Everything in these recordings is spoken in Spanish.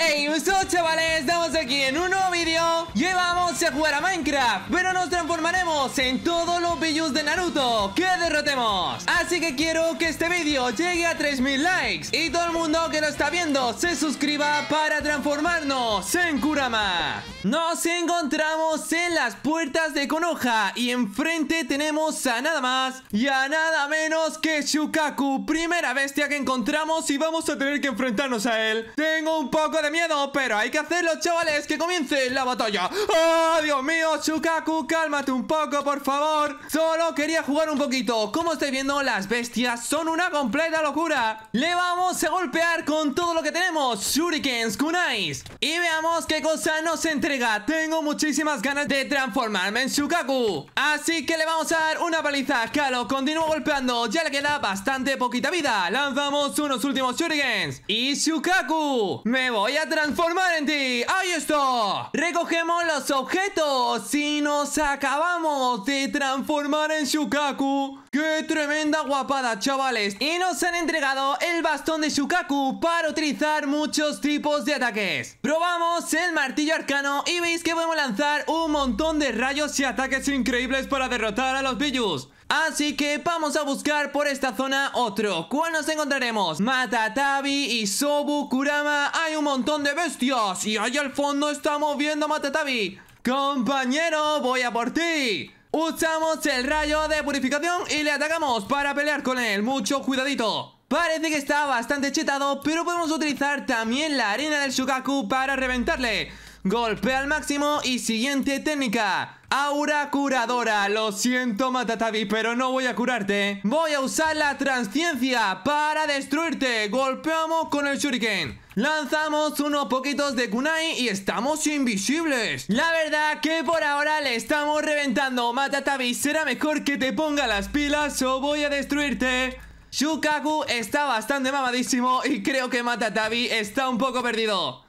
Hey, chavales, estamos aquí en un nuevo vídeo Llevamos a jugar a Minecraft Pero nos transformaremos en todos los Bijus de Naruto que derrotemos Así que quiero que este vídeo llegue a 3000 likes Y todo el mundo que lo está viendo se suscriba para transformarnos en Kurama Nos encontramos en las puertas de Konoha Y enfrente tenemos a nada más y a nada menos que Shukaku Primera bestia que encontramos y vamos a tener que enfrentarnos a él Tengo un poco de de miedo, pero hay que hacerlo, chavales, que comience la batalla ¡Oh, Dios mío! Chukaku, cálmate un poco, por favor Solo quería jugar un poquito Como estáis viendo, las bestias son una completa locura Le vamos a golpear con todo lo que tenemos Shurikens, kunais Y veamos qué cosa nos entrega Tengo muchísimas ganas de transformarme en Shukaku! Así que le vamos a dar una paliza Kalo ¡Continúo golpeando Ya le queda bastante poquita vida Lanzamos unos últimos Shurikens Y Shukaku! Me voy a transformar en ti ¡Ahí está! Recogemos los objetos y nos acabamos de transformar en Shukaku ¡Qué tremenda guapada, chavales! Y nos han entregado el bastón de Shukaku para utilizar muchos tipos de ataques. Probamos el martillo arcano y veis que podemos lanzar un montón de rayos y ataques increíbles para derrotar a los Bijus. Así que vamos a buscar por esta zona otro ¿Cuál nos encontraremos? Matatabi, Isobu, Kurama Hay un montón de bestias Y ahí al fondo estamos viendo a Matatabi Compañero, voy a por ti Usamos el rayo de purificación y le atacamos para pelear con él Mucho cuidadito Parece que está bastante chetado, pero podemos utilizar también la arena del Shukaku para reventarle Golpe al máximo y siguiente técnica. Aura curadora, lo siento Matatabi, pero no voy a curarte Voy a usar la transciencia para destruirte Golpeamos con el shuriken Lanzamos unos poquitos de kunai y estamos invisibles La verdad que por ahora le estamos reventando Matatabi, será mejor que te ponga las pilas o voy a destruirte Shukaku está bastante mamadísimo y creo que Matatabi está un poco perdido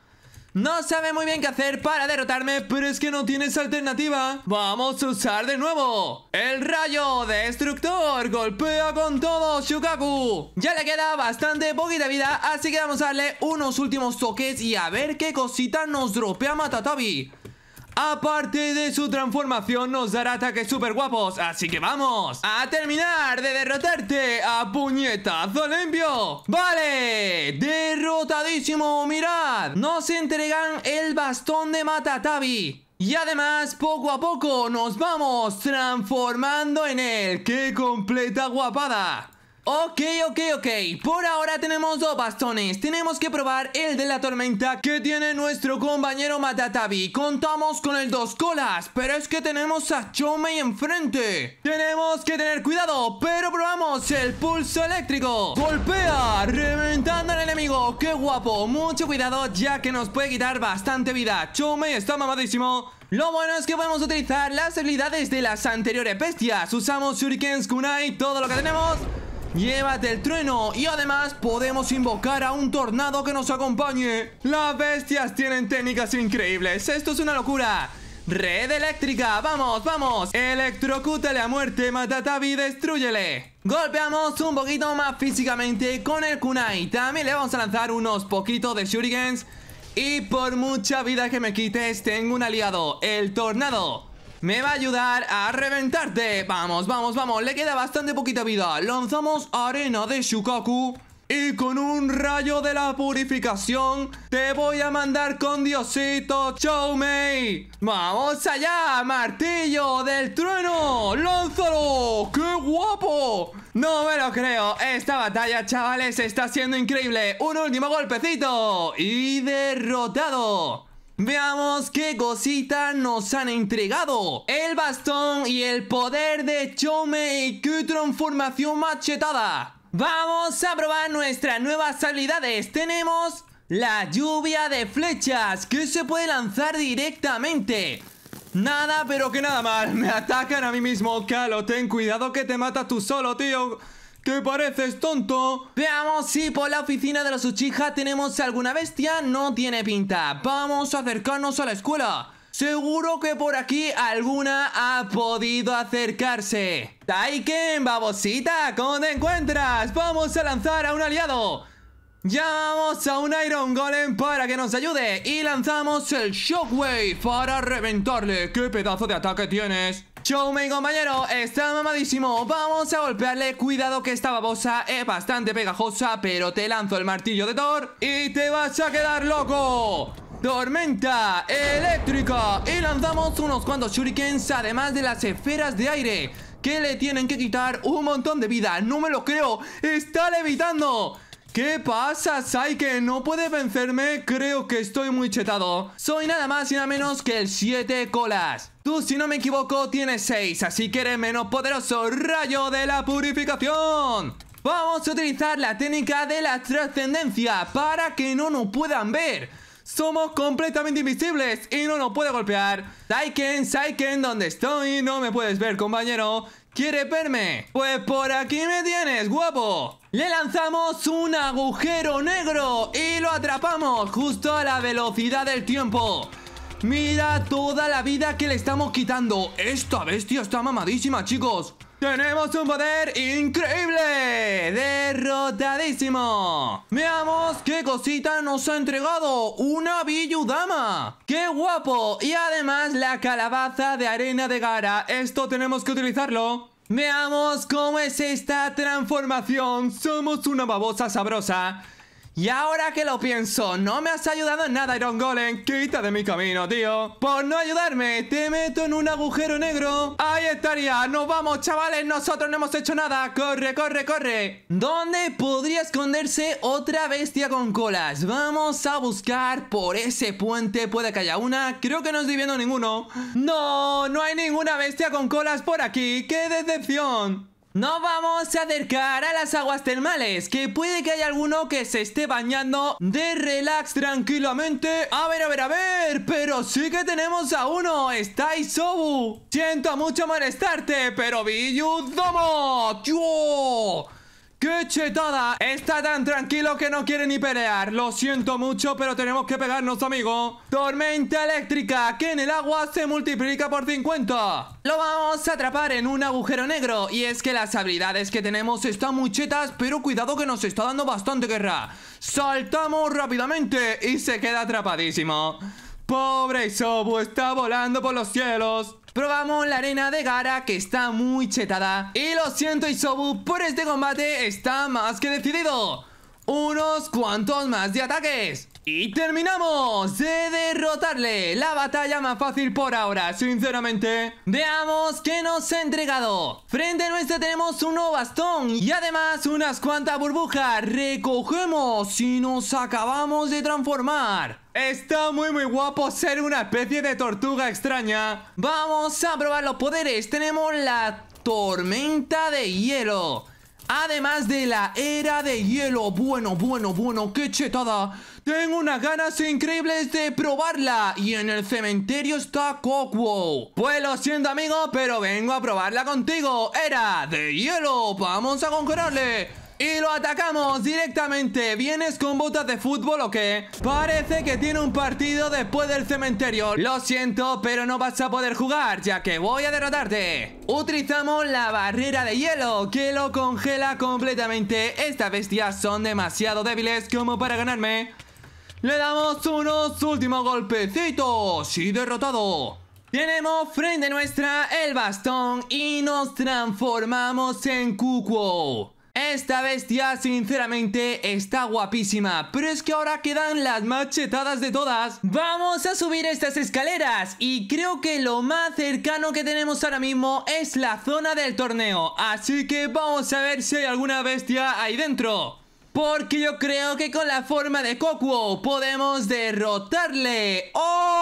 no sabe muy bien qué hacer para derrotarme, pero es que no tienes alternativa. Vamos a usar de nuevo el rayo destructor. Golpea con todo, Shukaku. Ya le queda bastante poquita vida, así que vamos a darle unos últimos toques y a ver qué cosita nos dropea Matatabi. Aparte de su transformación nos dará ataques súper guapos Así que vamos a terminar de derrotarte a puñetazo limpio Vale, derrotadísimo, mirad Nos entregan el bastón de Matatabi y además, poco a poco nos vamos transformando en él. ¡Qué completa guapada! Ok, ok, ok, por ahora tenemos dos bastones Tenemos que probar el de la tormenta que tiene nuestro compañero Matatabi Contamos con el dos colas, pero es que tenemos a Chomei enfrente Tenemos que tener cuidado, pero probamos el pulso eléctrico Golpea, reventando al enemigo, qué guapo Mucho cuidado ya que nos puede quitar bastante vida Chomei está mamadísimo lo bueno es que podemos utilizar las habilidades de las anteriores bestias Usamos Shuriken, kunai, todo lo que tenemos Llévate el trueno y además podemos invocar a un tornado que nos acompañe. Las bestias tienen técnicas increíbles. Esto es una locura. Red eléctrica, vamos, vamos Electrocútale a muerte, Matatabi, destruyele Golpeamos un poquito más físicamente con el kunai También le vamos a lanzar unos poquitos de shurikens Y por mucha vida que me quites, tengo un aliado, el tornado me va a ayudar a reventarte Vamos, vamos, vamos, le queda bastante poquita vida Lanzamos arena de Shukaku y con un rayo de la purificación te voy a mandar con Diosito Choumei. ¡Vamos allá! ¡Martillo del trueno! ¡Lánzalo! ¡Qué guapo! No me lo creo, esta batalla, chavales, está siendo increíble. Un último golpecito y derrotado. Veamos qué cosita nos han entregado. El bastón y el poder de Chome ¡Qué transformación machetada. Vamos a probar nuestras nuevas habilidades. Tenemos la lluvia de flechas que se puede lanzar directamente. Nada, pero que nada mal. Me atacan a mí mismo, Calo. Ten cuidado que te matas tú solo, tío. ¿Qué pareces, tonto? Veamos si por la oficina de la Suchija tenemos alguna bestia. No tiene pinta. Vamos a acercarnos a la escuela. Seguro que por aquí alguna ha podido acercarse. Taiken, babosita, ¿cómo te encuentras? Vamos a lanzar a un aliado. Llamamos a un Iron Golem para que nos ayude y lanzamos el Shockwave para reventarle. ¡Qué pedazo de ataque tienes! ¡Show me, compañero, está mamadísimo Vamos a golpearle, cuidado que esta babosa es bastante pegajosa Pero te lanzo el martillo de Thor y te vas a quedar loco Tormenta eléctrica Y lanzamos unos cuantos shurikens además de las esferas de aire Que le tienen que quitar un montón de vida, no me lo creo Está levitando ¿Qué pasa, Saiken? ¿No puedes vencerme? Creo que estoy muy chetado. Soy nada más y nada menos que el 7 colas. Tú, si no me equivoco, tienes 6, así que eres menos poderoso. ¡Rayo de la purificación! Vamos a utilizar la técnica de la trascendencia para que no nos puedan ver. Somos completamente invisibles y no nos puede golpear. Saiken, Saiken, ¿dónde estoy? No me puedes ver, compañero. ¿Quiere verme? Pues por aquí me tienes, guapo Le lanzamos un agujero negro Y lo atrapamos justo a la velocidad del tiempo Mira toda la vida que le estamos quitando Esta bestia está mamadísima, chicos ¡Tenemos un poder increíble! ¡Derrotadísimo! Veamos qué cosita nos ha entregado Una Dama! ¡Qué guapo! Y además la calabaza de arena de Gara Esto tenemos que utilizarlo Veamos cómo es esta transformación Somos una babosa sabrosa y ahora que lo pienso, no me has ayudado en nada, Iron Golem. Quita de mi camino, tío. Por no ayudarme, te meto en un agujero negro. Ahí estaría. Nos vamos, chavales. Nosotros no hemos hecho nada. Corre, corre, corre. ¿Dónde podría esconderse otra bestia con colas? Vamos a buscar por ese puente. Puede que haya una. Creo que no estoy viendo ninguno. No, no hay ninguna bestia con colas por aquí. ¡Qué decepción! No vamos a acercar a las aguas termales Que puede que haya alguno que se esté bañando de relax tranquilamente A ver, a ver, a ver Pero sí que tenemos a uno Está Isobu Siento mucho molestarte Pero Biyu, Domo ¡Yo! ¡Qué chetada! Está tan tranquilo que no quiere ni pelear Lo siento mucho, pero tenemos que pegarnos, amigo Tormenta eléctrica, que en el agua se multiplica por 50 Lo vamos a atrapar en un agujero negro Y es que las habilidades que tenemos están muy chetas Pero cuidado que nos está dando bastante guerra Saltamos rápidamente y se queda atrapadísimo Pobre Isobu, está volando por los cielos Probamos la arena de Gara que está muy chetada Y lo siento Isobu, por este combate está más que decidido Unos cuantos más de ataques y terminamos de derrotarle La batalla más fácil por ahora, sinceramente Veamos qué nos ha entregado Frente a nuestra tenemos un nuevo bastón Y además unas cuantas burbujas Recogemos y nos acabamos de transformar Está muy muy guapo ser una especie de tortuga extraña Vamos a probar los poderes Tenemos la tormenta de hielo Además de la era de hielo Bueno, bueno, bueno, qué chetada Tengo unas ganas increíbles de probarla Y en el cementerio está Coco Pues lo siento amigo, pero vengo a probarla contigo Era de hielo, vamos a congelarle y lo atacamos directamente ¿Vienes con botas de fútbol o qué? Parece que tiene un partido después del cementerio Lo siento, pero no vas a poder jugar Ya que voy a derrotarte Utilizamos la barrera de hielo Que lo congela completamente Estas bestias son demasiado débiles como para ganarme Le damos unos últimos golpecitos Y derrotado tenemos frente nuestra el bastón y nos transformamos en Cucuo. Esta bestia sinceramente está guapísima Pero es que ahora quedan las machetadas de todas Vamos a subir estas escaleras Y creo que lo más cercano que tenemos ahora mismo es la zona del torneo Así que vamos a ver si hay alguna bestia ahí dentro porque yo creo que con la forma de Coco podemos derrotarle. ¡Oh!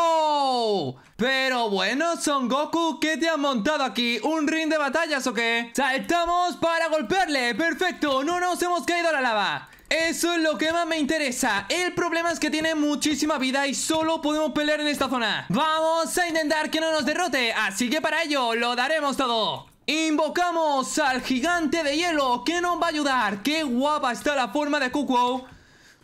Pero bueno, Son Goku, ¿qué te han montado aquí? ¿Un ring de batallas o qué? ¡Saltamos para golpearle! ¡Perfecto! ¡No nos hemos caído a la lava! Eso es lo que más me interesa El problema es que tiene muchísima vida Y solo podemos pelear en esta zona Vamos a intentar que no nos derrote Así que para ello lo daremos todo Invocamos al gigante de hielo Que nos va a ayudar Qué guapa está la forma de Kukuo!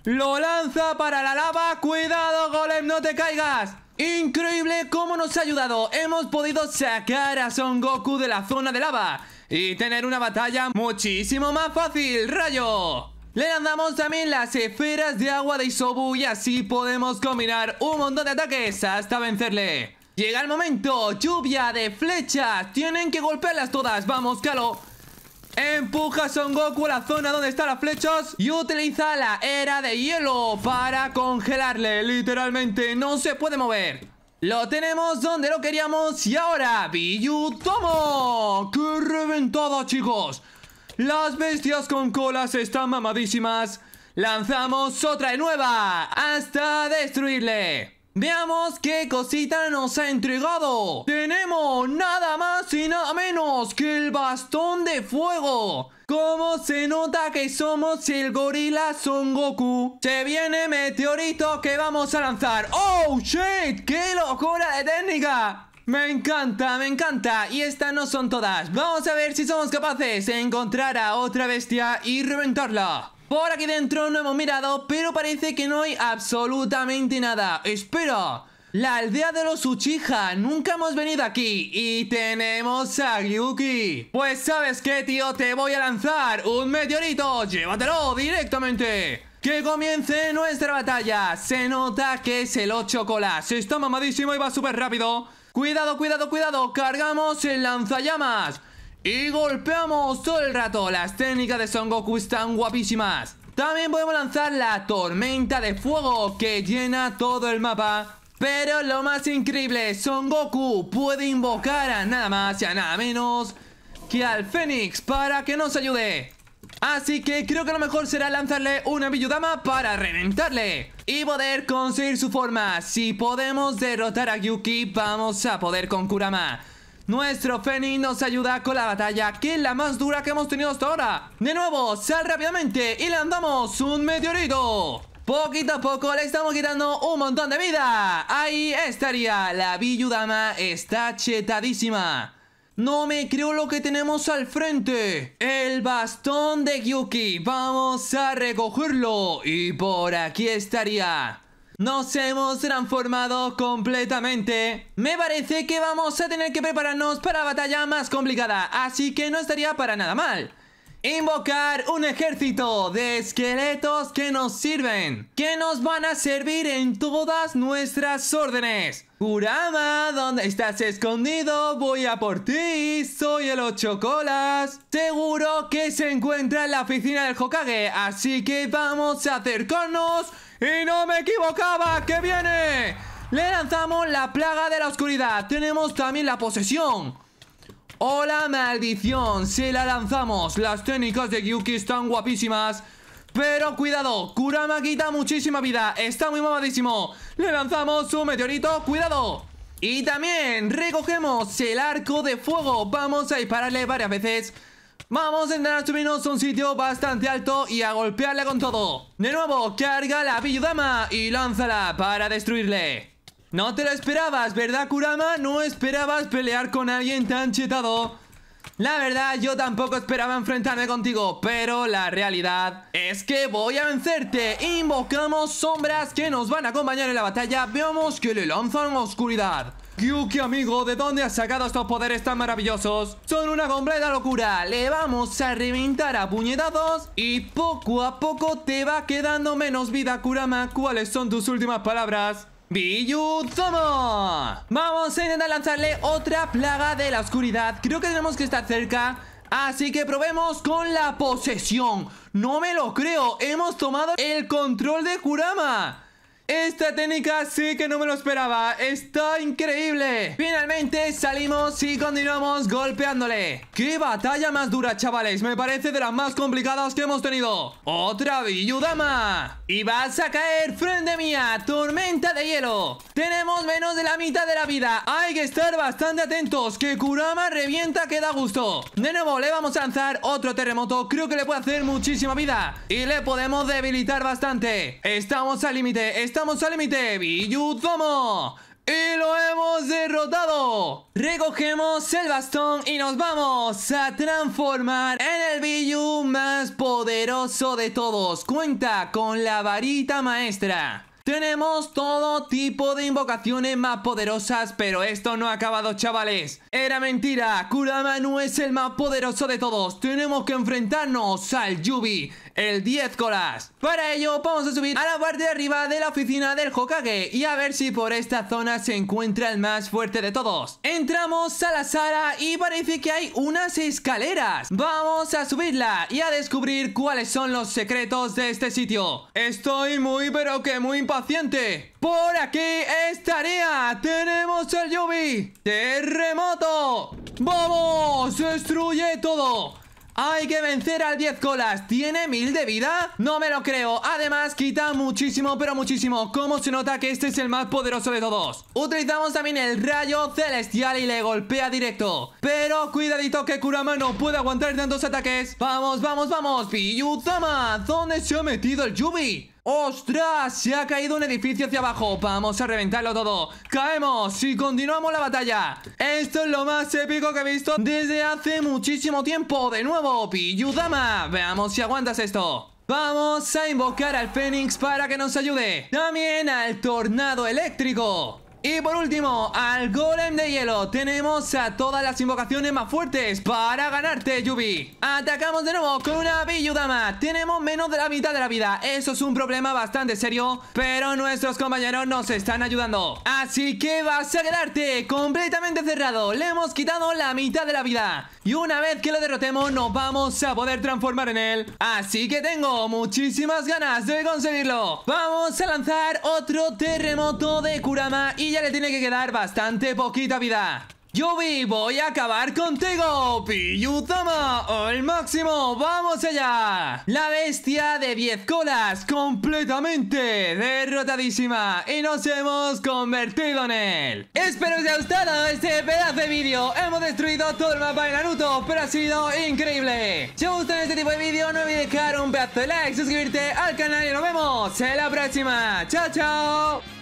Lo lanza para la lava Cuidado golem no te caigas Increíble cómo nos ha ayudado Hemos podido sacar a Son Goku de la zona de lava Y tener una batalla muchísimo más fácil ¡Rayo! Le lanzamos también las esferas de agua de Isobu y así podemos combinar un montón de ataques hasta vencerle. Llega el momento, lluvia de flechas, tienen que golpearlas todas, vamos Calo. Empuja Son Goku a la zona donde están las flechas y utiliza la era de hielo para congelarle. Literalmente no se puede mover. Lo tenemos donde lo queríamos y ahora Biyu Tomo. ¡Qué reventada, chicos! Las bestias con colas están mamadísimas. Lanzamos otra nueva hasta destruirle. Veamos qué cosita nos ha entregado. Tenemos nada más y nada menos que el bastón de fuego. ¿Cómo se nota que somos el gorila Son Goku? Se viene meteorito que vamos a lanzar. ¡Oh, shit! ¡Qué locura de técnica! Me encanta, me encanta Y estas no son todas Vamos a ver si somos capaces de encontrar a otra bestia y reventarla por aquí dentro no hemos mirado, pero parece que no hay absolutamente nada. ¡Espera! La aldea de los Uchiha, nunca hemos venido aquí y tenemos a Yuki. Pues sabes qué, tío, te voy a lanzar un meteorito, llévatelo directamente. Que comience nuestra batalla. Se nota que es el 8 colas. Está mamadísimo y va súper rápido. Cuidado, cuidado, cuidado. Cargamos el lanzallamas. Y golpeamos todo el rato Las técnicas de Son Goku están guapísimas También podemos lanzar la tormenta de fuego Que llena todo el mapa Pero lo más increíble Son Goku puede invocar a nada más y a nada menos Que al Fénix para que nos ayude Así que creo que lo mejor será lanzarle una Biyudama para reventarle Y poder conseguir su forma Si podemos derrotar a Yuki vamos a poder con Kurama nuestro Feni nos ayuda con la batalla Que es la más dura que hemos tenido hasta ahora De nuevo, sal rápidamente Y le andamos un meteorito Poquito a poco le estamos quitando un montón de vida Ahí estaría La Dama está chetadísima no me creo lo que tenemos al frente. El bastón de Yuki. Vamos a recogerlo. Y por aquí estaría. Nos hemos transformado completamente Me parece que vamos a tener que prepararnos para batalla más complicada Así que no estaría para nada mal Invocar un ejército de esqueletos que nos sirven Que nos van a servir en todas nuestras órdenes Kurama, ¿dónde estás escondido? Voy a por ti, soy el Ocho Colas Seguro que se encuentra en la oficina del Hokage Así que vamos a acercarnos ¡Y no me equivocaba! ¡Que viene! Le lanzamos la plaga de la oscuridad. Tenemos también la posesión. ¡Hola, maldición! Se la lanzamos. Las técnicas de Yuki están guapísimas. Pero cuidado, Kurama quita muchísima vida. Está muy mamadísimo. Le lanzamos su meteorito. ¡Cuidado! Y también recogemos el arco de fuego. Vamos a dispararle varias veces Vamos a a subirnos a un sitio bastante alto y a golpearle con todo. De nuevo, carga la Billudama y lánzala para destruirle. No te lo esperabas, ¿verdad, Kurama? No esperabas pelear con alguien tan chetado. La verdad, yo tampoco esperaba enfrentarme contigo, pero la realidad es que voy a vencerte. Invocamos sombras que nos van a acompañar en la batalla. Veamos que le lanzan oscuridad. Kyuki, amigo, ¿de dónde has sacado estos poderes tan maravillosos? Son una completa locura. Le vamos a reventar a puñetazos y poco a poco te va quedando menos vida, Kurama. ¿Cuáles son tus últimas palabras? Zomo, Vamos a intentar lanzarle otra plaga de la oscuridad Creo que tenemos que estar cerca Así que probemos con la posesión No me lo creo, hemos tomado el control de Kurama esta técnica sí que no me lo esperaba Está increíble Finalmente salimos y continuamos golpeándole ¡Qué batalla más dura, chavales! Me parece de las más complicadas que hemos tenido ¡Otra Villudama! Y vas a caer frente mía Tormenta de hielo Tenemos menos de la mitad de la vida Hay que estar bastante atentos Que Kurama revienta que da gusto De nuevo le vamos a lanzar otro terremoto Creo que le puede hacer muchísima vida Y le podemos debilitar bastante Estamos al límite estamos al límite. ¡Vamos! Y lo hemos derrotado. Recogemos el bastón y nos vamos a transformar en el Villu más poderoso de todos. Cuenta con la varita maestra. Tenemos todo tipo de invocaciones más poderosas, pero esto no ha acabado, chavales. Era mentira, Kurama no es el más poderoso de todos. Tenemos que enfrentarnos al Yubi, el 10 colas. Para ello vamos a subir a la parte de arriba de la oficina del Hokage y a ver si por esta zona se encuentra el más fuerte de todos. Entramos a la sala y parece que hay unas escaleras. Vamos a subirla y a descubrir cuáles son los secretos de este sitio. Estoy muy pero que muy impaciente. Por aquí estaría... Tenemos el Yubi. Terremoto. ¡Vamos! ¡Destruye todo! Hay que vencer al 10 colas ¿Tiene 1000 de vida? No me lo creo Además quita muchísimo, pero muchísimo Como se nota que este es el más poderoso de todos Utilizamos también el rayo celestial Y le golpea directo Pero cuidadito que Kurama no puede aguantar tantos ataques Vamos, vamos, vamos Piyuzama ¿Dónde se ha metido el Yubi? ¡Ostras! Se ha caído un edificio hacia abajo Vamos a reventarlo todo ¡Caemos! Y continuamos la batalla Esto es lo más épico que he visto desde hace muchísimo tiempo De nuevo, Piyudama Veamos si aguantas esto Vamos a invocar al Fénix para que nos ayude También al Tornado Eléctrico y por último, al golem de hielo Tenemos a todas las invocaciones más fuertes Para ganarte, Yubi Atacamos de nuevo con una Biyudama Tenemos menos de la mitad de la vida Eso es un problema bastante serio Pero nuestros compañeros nos están ayudando Así que vas a quedarte completamente cerrado Le hemos quitado la mitad de la vida Y una vez que lo derrotemos Nos vamos a poder transformar en él Así que tengo muchísimas ganas de conseguirlo Vamos a lanzar otro terremoto de Kurama Y le tiene que quedar bastante poquita vida Yubi, voy a acabar contigo Piyutama, el máximo, vamos allá La bestia de 10 colas, completamente derrotadísima Y nos hemos convertido en él Espero que os haya gustado este pedazo de vídeo Hemos destruido todo el mapa de Naruto, pero ha sido increíble Si os gustan este tipo de vídeo no olvides dejar un pedazo de like Suscribirte al canal y nos vemos en la próxima Chao, chao